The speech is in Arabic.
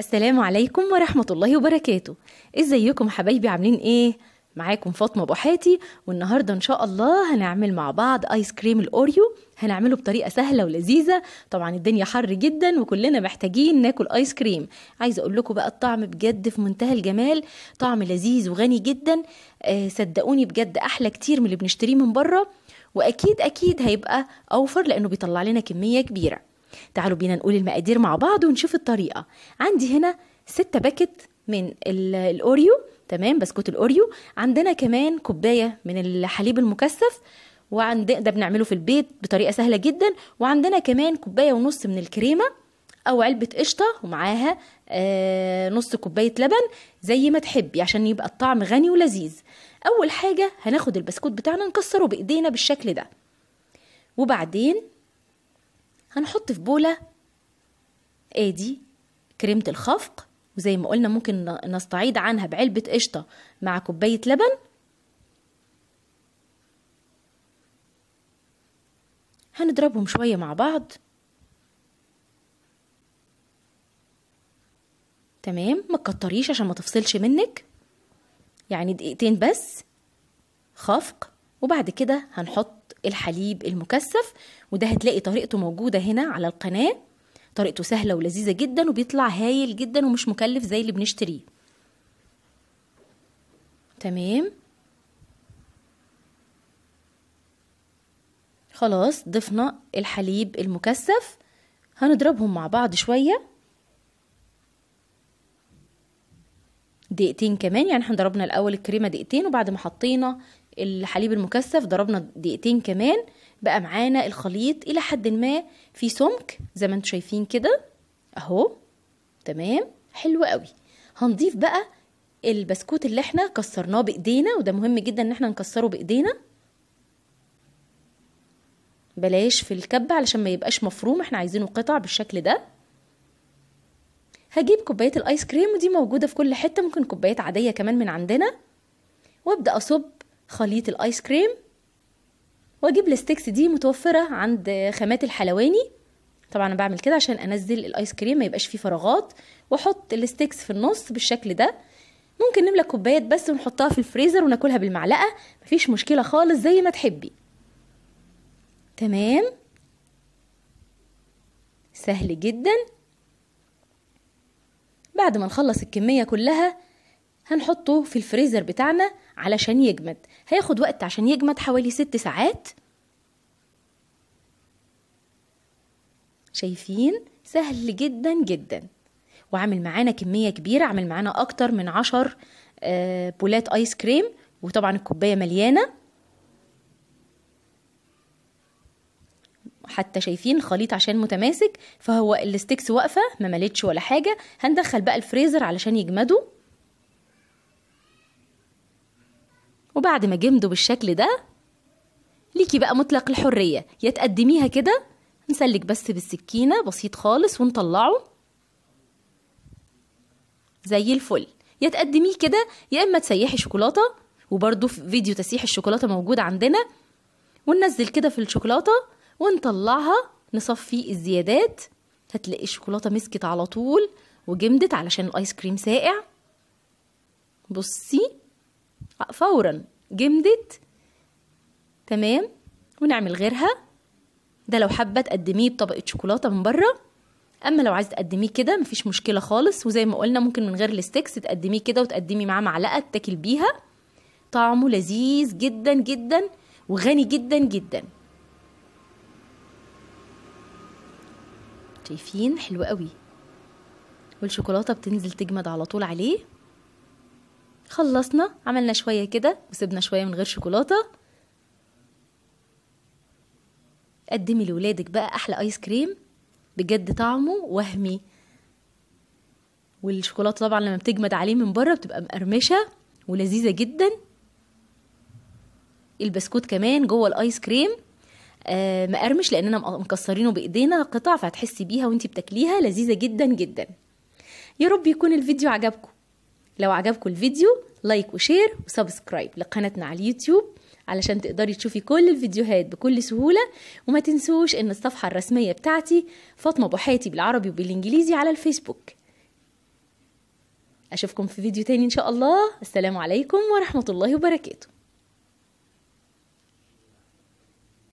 السلام عليكم ورحمة الله وبركاته ازيكم إيه حبايبي عاملين ايه؟ معاكم فاطمة بوحاتي والنهاردة ان شاء الله هنعمل مع بعض ايس كريم الاوريو هنعمله بطريقة سهلة ولذيذة طبعا الدنيا حر جدا وكلنا محتاجين ناكل ايس كريم عايزة اقول لكم بقى الطعم بجد في منتهى الجمال طعم لذيذ وغني جدا آه صدقوني بجد احلى كتير من اللي بنشتريه من بره واكيد اكيد هيبقى اوفر لانه بيطلع لنا كمية كبيرة تعالوا بينا نقول المقادير مع بعض ونشوف الطريقة عندي هنا ستة باكت من الأوريو تمام بسكوت الأوريو عندنا كمان كوباية من الحليب المكثف وعند ده بنعمله في البيت بطريقة سهلة جدا وعندنا كمان كوباية ونص من الكريمة أو علبة قشطة ومعاها آه نص كوباية لبن زي ما تحبي عشان يبقى الطعم غني ولذيذ أول حاجة هناخد البسكوت بتاعنا نكسره بإيدينا بالشكل ده وبعدين هنحط في بولة ادي كريمة الخفق وزي ما قلنا ممكن نستعيض عنها بعلبة قشطة مع كوباية لبن هنضربهم شوية مع بعض تمام ما تكتريش عشان ما تفصلش منك يعني دقيقتين بس خفق وبعد كده هنحط الحليب المكثف وده هتلاقي طريقته موجودة هنا على القناة طريقته سهلة ولذيذة جدا وبيطلع هايل جدا ومش مكلف زي اللي بنشتريه تمام خلاص ضفنا الحليب المكثف هنضربهم مع بعض شوية دقيقتين كمان يعني احنا ضربنا الاول الكريمة دقيقتين وبعد ما حطينا الحليب المكثف ضربنا دقيقتين كمان بقى معانا الخليط الى حد ما في سمك زي ما انتم شايفين كده اهو تمام حلو قوي هنضيف بقى البسكوت اللي احنا كسرناه بايدينا وده مهم جدا ان احنا نكسره بايدينا بلاش في الكبة علشان ما يبقاش مفروم احنا عايزينه قطع بالشكل ده هجيب كوبايه الايس كريم ودي موجوده في كل حته ممكن كوبايات عاديه كمان من عندنا وابدا اصب خليط الايس كريم واجيب الستيكس دي متوفره عند خامات الحلواني طبعا انا بعمل كده عشان انزل الايس كريم ما يبقاش فيه فراغات واحط الستيكس في النص بالشكل ده ممكن نملى كوبايات بس ونحطها في الفريزر وناكلها بالمعلقه مفيش مشكله خالص زي ما تحبي تمام سهل جدا بعد ما نخلص الكميه كلها هنحطه في الفريزر بتاعنا علشان يجمد هياخد وقت عشان يجمد حوالي ست ساعات شايفين سهل جدا جدا وعامل معانا كمية كبيرة عامل معانا أكتر من عشر آه، بولات آيس كريم وطبعا الكوباية مليانة حتى شايفين خليط عشان متماسك فهو الستيكس واقفة ما ملتش ولا حاجة هندخل بقى الفريزر علشان يجمدوا وبعد ما جمدوا بالشكل ده ليكي بقى مطلق الحرية يا تقدميها كده نسلك بس بالسكينة بسيط خالص ونطلعه زي الفل يا تقدميه كده يا إما تسيحي شوكولاتة وبرده في فيديو تسيح الشوكولاتة موجود عندنا وننزل كده في الشوكولاتة ونطلعها نصفي الزيادات هتلاقي الشوكولاتة مسكت على طول وجمدت علشان الآيس كريم ساقع بصي فورا جمدت تمام ونعمل غيرها ده لو حابه تقدميه بطبقه شوكولاته من بره اما لو عايزه تقدميه كده مفيش مشكله خالص وزي ما قلنا ممكن من غير الستيكس تقدميه كده وتقدمي معاه معلقه تاكل بيها طعمه لذيذ جدا جدا وغني جدا جدا شايفين حلو قوي والشوكولاته بتنزل تجمد على طول عليه خلصنا عملنا شوية كده وسبنا شوية من غير شوكولاتة قدمي لولادك بقى أحلى آيس كريم بجد طعمه وهمي والشوكولاتة طبعا لما بتجمد عليه من بره بتبقى مقرمشة ولذيذة جدا البسكوت كمان جوه الايس كريم آه مقرمش لاننا مكسرينه بايدينا قطع فهتحسي بيها وانتي بتاكليها لذيذه جدا جدا يا رب يكون الفيديو عجبكم لو عجبكم الفيديو لايك وشير وسبسكرايب لقناتنا على اليوتيوب علشان تقدري تشوفي كل الفيديوهات بكل سهولة وما تنسوش ان الصفحة الرسمية بتاعتي فاطمة بوحاتي بالعربي وبالانجليزي على الفيسبوك اشوفكم في فيديو تاني ان شاء الله السلام عليكم ورحمة الله وبركاته